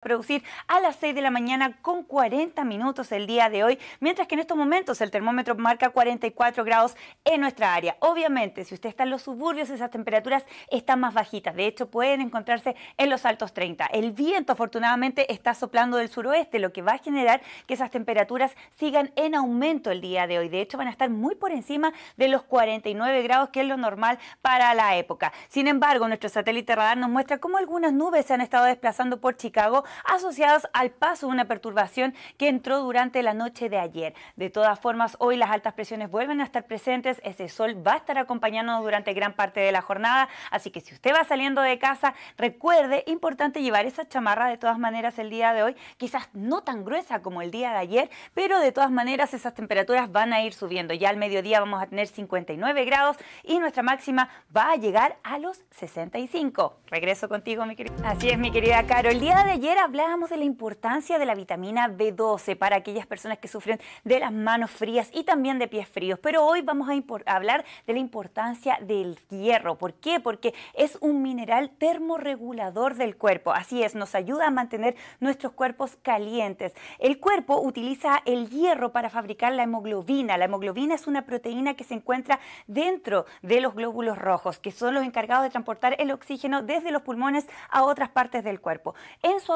producir a las 6 de la mañana con 40 minutos el día de hoy, mientras que en estos momentos el termómetro marca 44 grados en nuestra área. Obviamente, si usted está en los suburbios, esas temperaturas están más bajitas. De hecho, pueden encontrarse en los altos 30. El viento, afortunadamente, está soplando del suroeste, lo que va a generar que esas temperaturas sigan en aumento el día de hoy. De hecho, van a estar muy por encima de los 49 grados, que es lo normal para la época. Sin embargo, nuestro satélite radar nos muestra cómo algunas nubes se han estado desplazando por Chicago asociados al paso de una perturbación que entró durante la noche de ayer. De todas formas, hoy las altas presiones vuelven a estar presentes, ese sol va a estar acompañándonos durante gran parte de la jornada, así que si usted va saliendo de casa, recuerde, importante llevar esa chamarra de todas maneras el día de hoy, quizás no tan gruesa como el día de ayer, pero de todas maneras esas temperaturas van a ir subiendo. Ya al mediodía vamos a tener 59 grados y nuestra máxima va a llegar a los 65. Regreso contigo, mi querida. Así es, mi querida Caro. El día de ayer hablábamos de la importancia de la vitamina B12 para aquellas personas que sufren de las manos frías y también de pies fríos. Pero hoy vamos a hablar de la importancia del hierro. ¿Por qué? Porque es un mineral termorregulador del cuerpo. Así es, nos ayuda a mantener nuestros cuerpos calientes. El cuerpo utiliza el hierro para fabricar la hemoglobina. La hemoglobina es una proteína que se encuentra dentro de los glóbulos rojos, que son los encargados de transportar el oxígeno desde los pulmones a otras partes del cuerpo. En su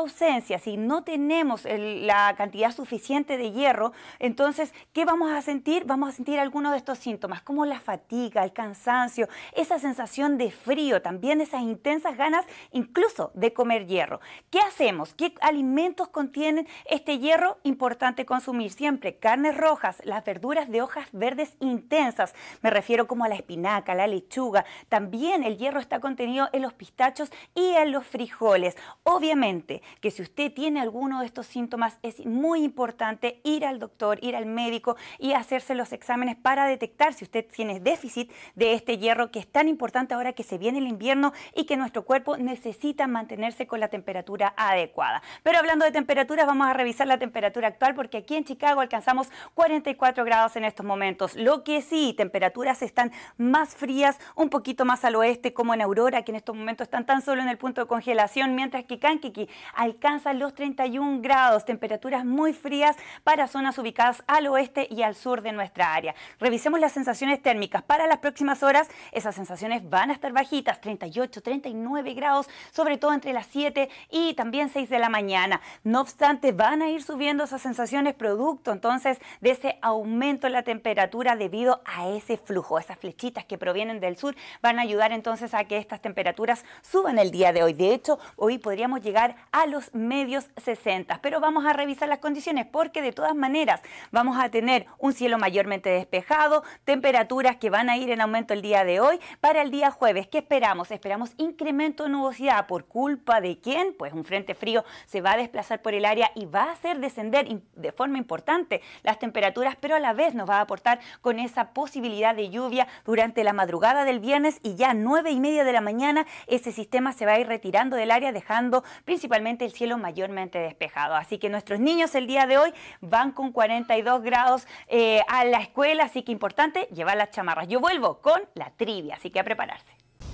si no tenemos la cantidad suficiente de hierro, entonces, ¿qué vamos a sentir? Vamos a sentir algunos de estos síntomas, como la fatiga, el cansancio, esa sensación de frío, también esas intensas ganas incluso de comer hierro. ¿Qué hacemos? ¿Qué alimentos contienen este hierro? Importante consumir siempre carnes rojas, las verduras de hojas verdes intensas, me refiero como a la espinaca, la lechuga, también el hierro está contenido en los pistachos y en los frijoles. Obviamente que si usted tiene alguno de estos síntomas es muy importante ir al doctor, ir al médico y hacerse los exámenes para detectar si usted tiene déficit de este hierro que es tan importante ahora que se viene el invierno y que nuestro cuerpo necesita mantenerse con la temperatura adecuada. Pero hablando de temperaturas, vamos a revisar la temperatura actual porque aquí en Chicago alcanzamos 44 grados en estos momentos. Lo que sí, temperaturas están más frías, un poquito más al oeste como en Aurora, que en estos momentos están tan solo en el punto de congelación, mientras que Kankiki, al alcanza los 31 grados, temperaturas muy frías para zonas ubicadas al oeste y al sur de nuestra área. Revisemos las sensaciones térmicas. Para las próximas horas, esas sensaciones van a estar bajitas, 38, 39 grados, sobre todo entre las 7 y también 6 de la mañana. No obstante, van a ir subiendo esas sensaciones producto entonces de ese aumento en la temperatura debido a ese flujo. Esas flechitas que provienen del sur van a ayudar entonces a que estas temperaturas suban el día de hoy. De hecho, hoy podríamos llegar a los medios 60. Pero vamos a revisar las condiciones porque de todas maneras vamos a tener un cielo mayormente despejado, temperaturas que van a ir en aumento el día de hoy. Para el día jueves, ¿qué esperamos? Esperamos incremento de nubosidad. ¿Por culpa de quién? Pues un frente frío se va a desplazar por el área y va a hacer descender de forma importante las temperaturas, pero a la vez nos va a aportar con esa posibilidad de lluvia durante la madrugada del viernes y ya nueve y media de la mañana ese sistema se va a ir retirando del área dejando principalmente el cielo mayormente despejado. Así que nuestros niños el día de hoy van con 42 grados eh, a la escuela, así que importante llevar las chamarras. Yo vuelvo con la trivia, así que a prepararse.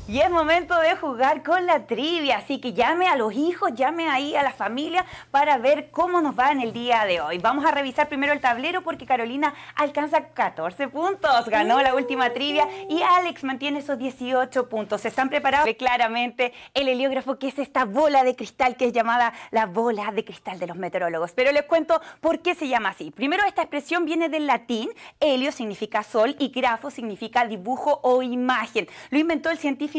Y es momento de jugar con la trivia, así que llame a los hijos, llame ahí a la familia para ver cómo nos va en el día de hoy. Vamos a revisar primero el tablero porque Carolina alcanza 14 puntos, ganó la última trivia y Alex mantiene esos 18 puntos. ¿Están preparados? Ve claramente el heliógrafo que es esta bola de cristal que es llamada la bola de cristal de los meteorólogos. Pero les cuento por qué se llama así. Primero, esta expresión viene del latín, helio significa sol y grafo significa dibujo o imagen. Lo inventó el científico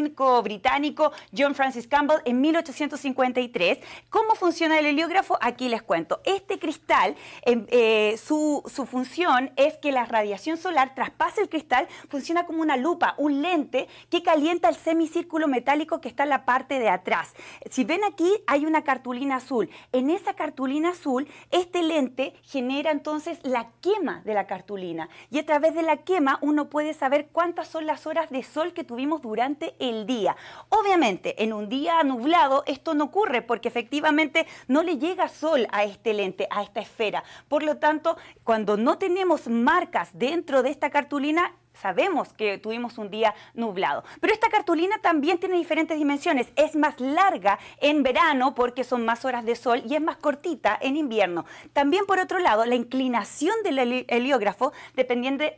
británico John Francis Campbell en 1853. ¿Cómo funciona el heliógrafo? Aquí les cuento. Este cristal, em, eh, su, función es que la radiación solar traspase el cristal, funciona como una lupa, un lente que calienta el semicírculo metálico que está en la parte de atrás. Si ven aquí hay una cartulina azul. En esa cartulina azul, este lente genera entonces la quema de la cartulina y a través de la quema uno puede saber cuántas son las horas de sol que tuvimos durante el día. Obviamente, en un día nublado esto no ocurre porque efectivamente no le llega sol a este lente, a esta esfera. Por lo tanto, cuando no tenemos marcas dentro de esta cartulina, sabemos que tuvimos un día nublado. Pero esta cartulina también tiene diferentes dimensiones. Es más larga en verano porque son más horas de sol y es más cortita en invierno. También por otro lado, la inclinación del heliógrafo depende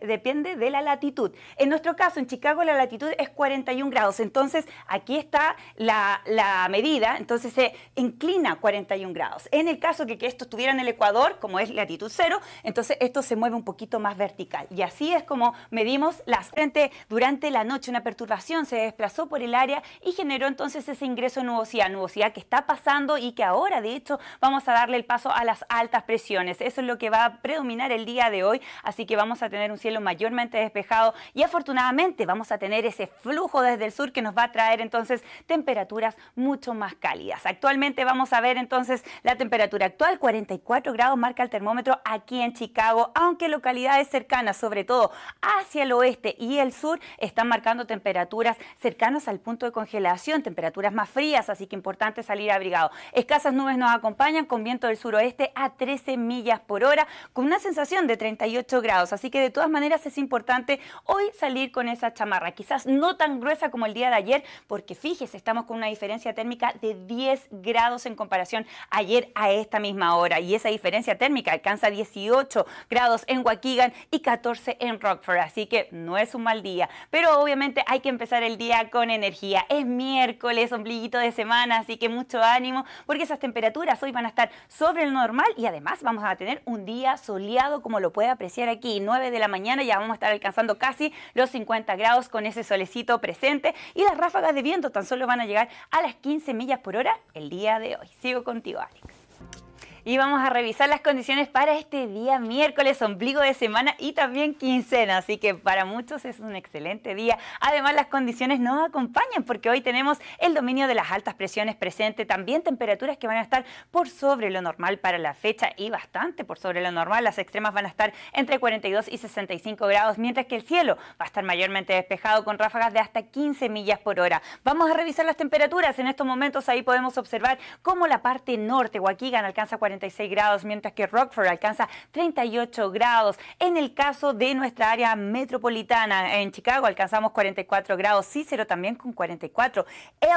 de la latitud. En nuestro caso, en Chicago la latitud es 41 grados. Entonces aquí está la, medida. Entonces se inclina 41 grados. En el caso de que esto estuviera en el Ecuador, como es latitud cero, entonces esto se mueve un poquito más vertical. Y así es como medimos las frente durante la noche. Una perturbación se desplazó por el área y generó entonces ese ingreso de nubosidad, nubosidad que está pasando y que ahora de hecho vamos a darle el paso a las altas presiones. Eso es lo que va a predominar el día de hoy, así que vamos a tener un cielo mayormente despejado y afortunadamente vamos a tener ese flujo desde el sur que nos va a traer entonces temperaturas mucho más cálidas. Actualmente vamos a ver entonces la temperatura actual, 44 grados marca el termómetro aquí en Chicago, aunque localidades cercanas, sobre todo hacia el oeste y el sur están marcando temperaturas cercanas al punto de congelación, temperaturas más frías, así que importante salir abrigado. Escasas nubes nos acompañan con viento del suroeste a 13 millas por hora, con una sensación de 38 grados, así que de todas maneras es importante hoy salir con esa chamarra, quizás no tan gruesa como el día de ayer, porque fíjese, estamos con una diferencia térmica de 10 grados en comparación ayer a esta misma hora, y esa diferencia térmica alcanza 18 grados en Huaquigan y 14 en Rockford, así que no es un mal día, pero obviamente hay que empezar el día con energía. Es miércoles, ombliguito de semana, así que mucho ánimo, porque esas temperaturas hoy van a estar sobre el normal y además vamos a tener un día soleado como lo puede apreciar aquí. 9 de la mañana ya vamos a estar alcanzando casi los 50 grados con ese solecito presente y las ráfagas de viento tan solo van a llegar a las 15 millas por hora el día de hoy. Sigo contigo, Alex y vamos a revisar las condiciones para este día miércoles, ombligo de semana y también quincena. Así que para muchos es un excelente día. Además, las condiciones nos acompañan porque hoy tenemos el dominio de las altas presiones presente, también temperaturas que van a estar por sobre lo normal para la fecha y bastante por sobre lo normal. Las extremas van a estar entre 42 y 65 grados, mientras que el cielo va a estar mayormente despejado con ráfagas de hasta 15 millas por hora. Vamos a revisar las temperaturas. En estos momentos ahí podemos observar cómo la parte norte, Huaquigan, alcanza 40 grados, mientras que Rockford alcanza 38 grados. En el caso de nuestra área metropolitana, en Chicago alcanzamos 44 grados, Cicero también con 44,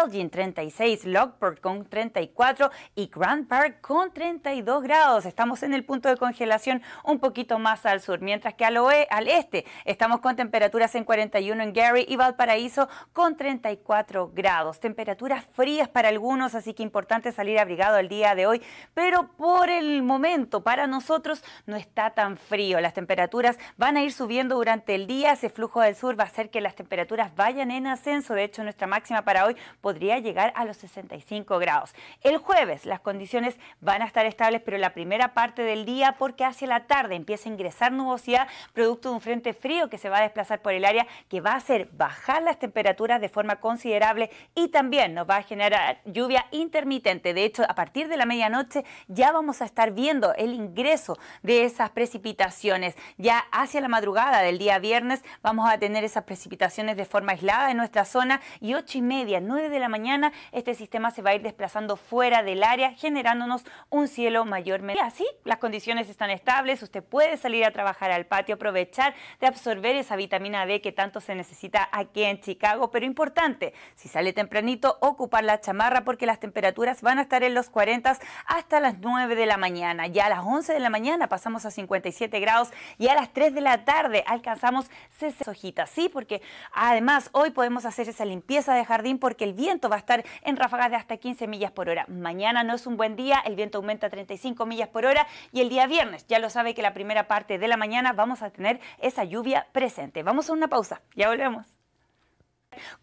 Elgin 36, Lockport con 34 y Grand Park con 32 grados. Estamos en el punto de congelación un poquito más al sur, mientras que al, oe, al este estamos con temperaturas en 41 en Gary y Valparaíso con 34 grados. Temperaturas frías para algunos, así que importante salir abrigado el día de hoy, pero por el momento para nosotros no está tan frío. Las temperaturas van a ir subiendo durante el día. Ese flujo del sur va a hacer que las temperaturas vayan en ascenso. De hecho, nuestra máxima para hoy podría llegar a los 65 grados. El jueves las condiciones van a estar estables, pero la primera parte del día, porque hacia la tarde empieza a ingresar nubosidad, producto de un frente frío que se va a desplazar por el área, que va a hacer bajar las temperaturas de forma considerable y también nos va a generar lluvia intermitente. De hecho, a partir de la medianoche ya vamos a estar viendo el ingreso de esas precipitaciones. Ya hacia la madrugada del día viernes vamos a tener esas precipitaciones de forma aislada en nuestra zona y 8 y media, 9 de la mañana, este sistema se va a ir desplazando fuera del área, generándonos un cielo mayormente. Y así las condiciones están estables, usted puede salir a trabajar al patio, aprovechar de absorber esa vitamina D que tanto se necesita aquí en Chicago, pero importante, si sale tempranito, ocupar la chamarra porque las temperaturas van a estar en los 40 hasta las 9 de la mañana. Ya a las 11 de la mañana pasamos a 57 grados y a las 3 de la tarde alcanzamos 60 hojitas. Sí, porque además hoy podemos hacer esa limpieza de jardín porque el viento va a estar en ráfagas de hasta 15 millas por hora. Mañana no es un buen día, el viento aumenta a 35 millas por hora y el día viernes, ya lo sabe que la primera parte de la mañana vamos a tener esa lluvia presente. Vamos a una pausa, ya volvemos.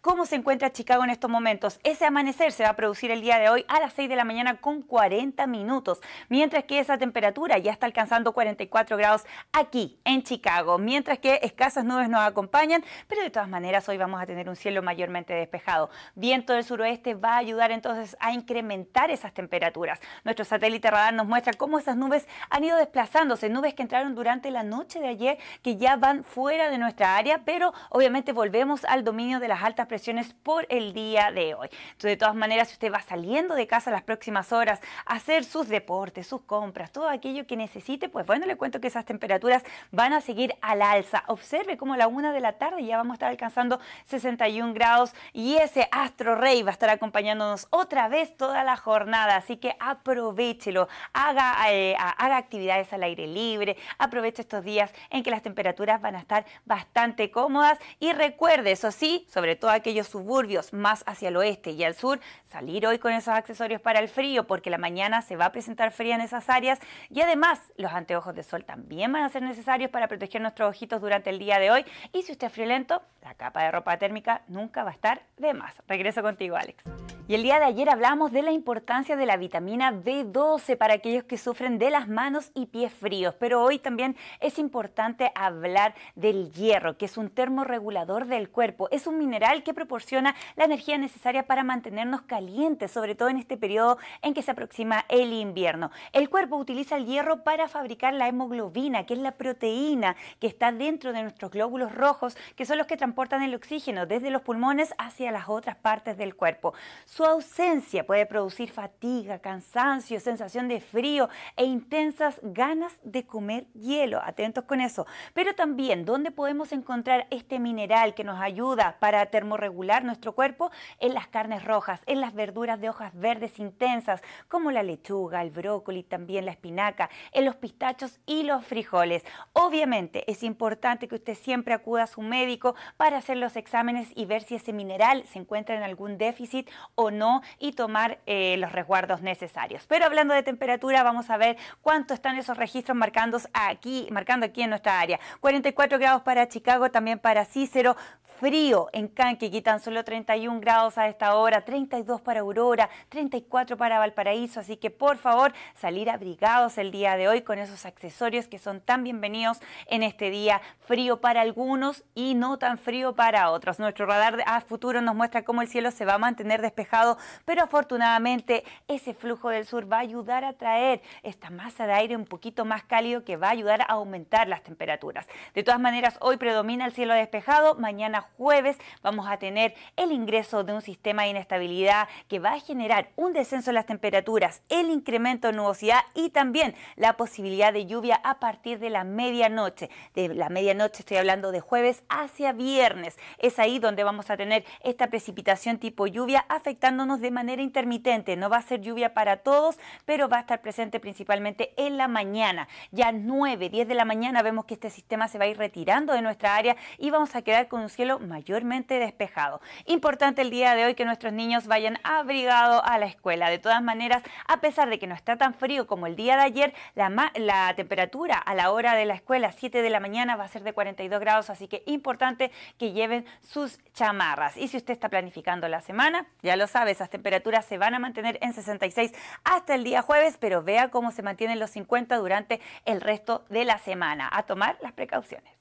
¿Cómo se encuentra Chicago en estos momentos? Ese amanecer se va a producir el día de hoy a las 6 de la mañana con 40 minutos, mientras que esa temperatura ya está alcanzando 44 grados aquí en Chicago, mientras que escasas nubes nos acompañan, pero de todas maneras hoy vamos a tener un cielo mayormente despejado. Viento del suroeste va a ayudar entonces a incrementar esas temperaturas. Nuestro satélite radar nos muestra cómo esas nubes han ido desplazándose, nubes que entraron durante la noche de ayer que ya van fuera de nuestra área, pero obviamente volvemos al dominio de las altas presiones por el día de hoy. Entonces, de todas maneras, si usted va saliendo de casa las próximas horas a hacer sus deportes, sus compras, todo aquello que necesite, pues bueno, le cuento que esas temperaturas van a seguir al alza. Observe cómo a la una de la tarde ya vamos a estar alcanzando 61 grados y ese astro rey va a estar acompañándonos otra vez toda la jornada. Así que aprovechelo, haga, eh, haga actividades al aire libre, aproveche estos días en que las temperaturas van a estar bastante cómodas y recuerde, eso sí, sobre todos aquellos suburbios más hacia el oeste y al sur, salir hoy con esos accesorios para el frío, porque la mañana se va a presentar fría en esas áreas y además los anteojos de sol también van a ser necesarios para proteger nuestros ojitos durante el día de hoy. Y si usted es friolento, la capa de ropa térmica nunca va a estar de más. Regreso contigo, Alex. Y el día de ayer hablamos de la importancia de la vitamina B12 para aquellos que sufren de las manos y pies fríos, pero hoy también es importante hablar del hierro, que es un termorregulador del cuerpo, es un mineral que proporciona la energía necesaria para mantenernos calientes, sobre todo en este periodo en que se aproxima el invierno. El cuerpo utiliza el hierro para fabricar la hemoglobina, que es la proteína que está dentro de nuestros glóbulos rojos, que son los que transportan el oxígeno desde los pulmones hacia las otras partes del cuerpo. Su ausencia puede producir fatiga, cansancio, sensación de frío e intensas ganas de comer hielo. Atentos con eso. Pero también, ¿dónde podemos encontrar este mineral que nos ayuda para termorregular nuestro cuerpo en las carnes rojas, en las verduras de hojas verdes intensas, como la lechuga, el brócoli, también la espinaca, en los pistachos y los frijoles. Obviamente es importante que usted siempre acuda a su médico para hacer los exámenes y ver si ese mineral se encuentra en algún déficit o no y tomar eh, los resguardos necesarios. Pero hablando de temperatura, vamos a ver cuánto están esos registros marcando aquí, marcando aquí en nuestra área. 44 grados para Chicago, también para Cícero, frío. En Canquiquí, tan solo 31 grados a esta hora, 32 para Aurora, 34 para Valparaíso, así que por favor salir abrigados el día de hoy con esos accesorios que son tan bienvenidos en este día frío para algunos y no tan frío para otros. Nuestro radar a futuro nos muestra cómo el cielo se va a mantener despejado, pero afortunadamente ese flujo del sur va a ayudar a traer esta masa de aire un poquito más cálido que va a ayudar a aumentar las temperaturas. De todas maneras, hoy predomina el cielo despejado, mañana jueves vamos a tener el ingreso de un sistema de inestabilidad que va a generar un descenso en las temperaturas, el incremento de nubosidad y también la posibilidad de lluvia a partir de la medianoche. De la medianoche estoy hablando de jueves hacia viernes. Es ahí donde vamos a tener esta precipitación tipo lluvia afectándonos de manera intermitente. No va a ser lluvia para todos, pero va a estar presente principalmente en la mañana. Ya 9, 10 de la mañana vemos que este sistema se va a ir retirando de nuestra área y vamos a quedar con un cielo mayormente despejado. Importante el día de hoy que nuestros niños vayan abrigados a la escuela. De todas maneras, a pesar de que no está tan frío como el día de ayer, la, la temperatura a la hora de la escuela, 7 de la mañana, va a ser de 42 grados, así que importante que lleven sus chamarras. Y si usted está planificando la semana, ya lo sabe, esas temperaturas se van a mantener en 66 hasta el día jueves, pero vea cómo se mantienen los 50 durante el resto de la semana. A tomar las precauciones.